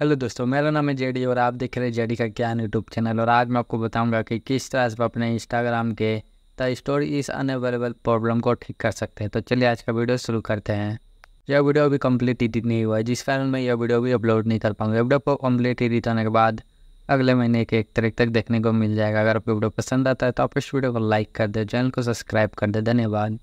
hello दोस्तों मेरा नाम है जेडी और आप देख रहे हैं जेडी का क्या यूट्यूब चैनल और आज मैं आपको बताऊंगा कि किस तरह से आप अपने इंस्टाग्राम के द स्टोरी इस अनअवेलेबल प्रॉब्लम को ठीक कर सकते हैं तो चलिए आज का वीडियो शुरू करते हैं यह वीडियो अभी कम्प्लीट इडिट नहीं हुआ है जिस कारण मैं यह वीडियो भी अपलोड नहीं कर पाऊँगा वीडियो को कम्प्लीट एडिट होने के बाद अगले महीने के एक तरीके तक देखने को मिल जाएगा अगर आपको वीडियो पसंद आता है तो आप इस वीडियो को लाइक कर दें चैनल को सब्सक्राइब कर दें धन्यवाद